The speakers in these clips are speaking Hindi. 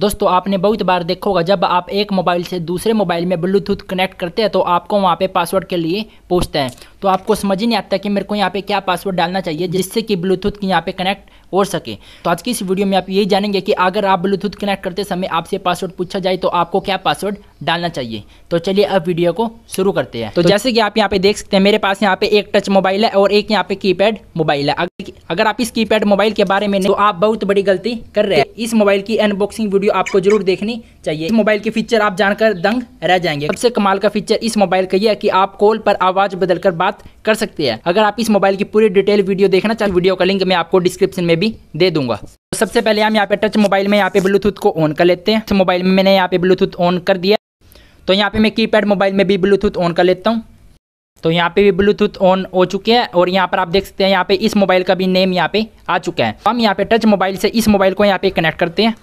दोस्तों आपने बहुत बार देखा होगा जब आप एक मोबाइल से दूसरे मोबाइल में ब्लूटूथ कनेक्ट करते हैं तो आपको वहाँ पे पासवर्ड के लिए पूछते हैं तो आपको समझ ही नहीं आता कि मेरे को यहाँ पे क्या पासवर्ड डालना चाहिए जिससे कि ब्लूटूथ की यहाँ पे कनेक्ट हो सके तो आज की इस वीडियो में आप यही जानेंगे कि अगर आप ब्लूटूथ कनेक्ट करते समय आपसे पासवर्ड पूछा जाए तो आपको क्या पासवर्ड डालना चाहिए तो चलिए अब वीडियो को शुरू करते हैं तो, तो जैसे कि आप यहाँ पे देख सकते हैं मेरे पास यहाँ पे एक टच मोबाइल है और एक यहाँ पे कीपैड मोबाइल है अगर आप इस कीपैड मोबाइल के बारे में तो आप बहुत बड़ी गलती कर रहे हैं इस मोबाइल की अनबॉक्सिंग वीडियो आपको जरूर देखनी चाहिए इस मोबाइल के फीचर आप जानकर दंग रह जाएंगे सबसे कमाल का फीचर इस मोबाइल का यह है कि आप कॉल पर आवाज बदलकर बात बात कर सकते हैं अगर आप इस मोबाइल की पूरी डिटेल वीडियो देखना चाहते वीडियो का लिंक मैं आपको डिस्क्रिप्शन में भी दे दूंगा तो सबसे पहले हम यहाँ पे टच मोबाइल में यहाँ पे ब्लूटूथ को ऑन कर लेते हैं मोबाइल में मैंने यहाँ पे ब्लूटूथ ऑन कर दिया तो यहाँ पे मैं की मोबाइल में भी ब्लूटूथ ऑन कर लेता हूँ तो यहाँ पे भी ब्लूटूथ ऑन हो चुके हैं और यहाँ पर आप देख सकते हैं यहाँ पे इस मोबाइल का भी नेम यहाँ पे आ चुका है हम यहाँ पे टच मोबाइल से इस मोबाइल को यहाँ पे कनेक्ट करते हैं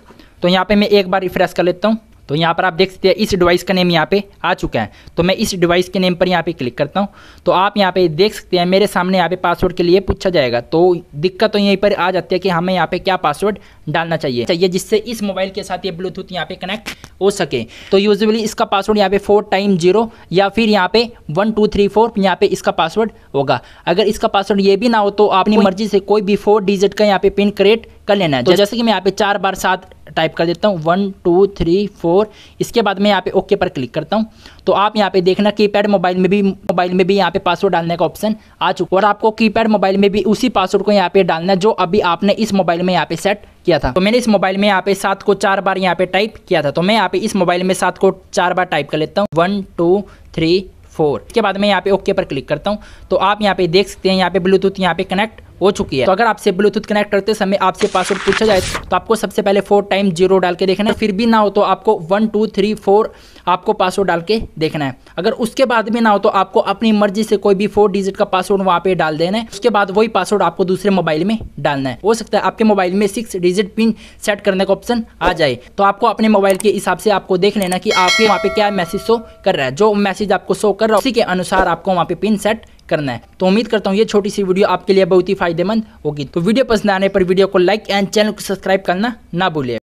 तो यहाँ पे मैं एक बार रिफ्रेश कर लेता हूँ तो यहाँ पर आप देख सकते हैं इस डिवाइस का नेम यहाँ पे आ चुका है तो मैं इस डिवाइस के नेम पर यहाँ पे क्लिक करता हूँ तो आप यहाँ पे देख सकते हैं मेरे सामने यहाँ पे पासवर्ड के लिए पूछा जाएगा तो दिक्कत तो यहीं पर आ जाती है कि हमें यहाँ पे क्या पासवर्ड डालना चाहिए चाहिए जिससे इस मोबाइल के साथ ये ब्लूटूथ यहाँ पे कनेक्ट हो सके तो यूजली इसका पासवर्ड यहाँ पे फोर टाइम जीरो या फिर यहाँ पे वन टू थ्री फोर यहाँ पे इसका पासवर्ड होगा अगर इसका पासवर्ड ये भी ना हो तो अपनी मर्जी से कोई भी फोर डिजिट का यहाँ पे पिन क्रिएट कर लेना है तो जैसे कि मैं यहाँ पे चार बार सात टाइप कर देता हूँ वन टू थ्री फोर इसके बाद मैं यहाँ पे ओके पर क्लिक करता हूँ तो आप यहाँ पे देखना कीपैड मोबाइल में भी मोबाइल में भी यहाँ पे पासवर्ड डालने का ऑप्शन आ चुका और आपको कीपैड मोबाइल में भी उसी पासवर्ड को यहाँ पे डालना जो अभी आपने इस मोबाइल में यहाँ पे सेट किया था तो मैंने इस मोबाइल में यहाँ पे सात को चार बार यहाँ पे टाइप किया था तो मैं यहाँ पे इस मोबाइल में सात को चार बार टाइप कर लेता हूँ वन टू थ्री फोर इसके बाद मैं यहाँ पे ओके पर क्लिक करता हूँ तो आप यहाँ पे देख सकते हैं यहाँ पे ब्लूटूथ यहाँ पे कनेक्ट हो चुकी है तो अगर आपसे ब्लूटूथ कनेक्ट करते समय आपसे पासवर्ड पूछा जाए तो आपको सबसे पहले फोर टाइम जीरो डाल के देखना है फिर भी ना हो तो आपको वन टू थ्री फोर आपको पासवर्ड डाल के देखना है अगर उसके बाद भी ना हो तो आपको अपनी मर्जी से कोई भी फोर डिजिट का पासवर्ड वहाँ पे डाल देना है उसके बाद वही पासवर्ड आपको दूसरे मोबाइल में डालना है हो सकता है आपके मोबाइल में सिक्स डिजिट पिन सेट करने का ऑप्शन आ जाए तो आपको अपने मोबाइल के हिसाब से आपको देख लेना कि आपके वहाँ पे क्या मैसेज शो कर रहा है जो मैसेज आपको शो कर रहा है उसी के अनुसार आपको वहाँ पे पिन सेट करना है तो उम्मीद करता हूँ ये छोटी सी वीडियो आपके लिए बहुत ही फायदेमंद होगी तो वीडियो पसंद आने पर वीडियो को लाइक एंड चैनल को सब्सक्राइब करना ना भूलिए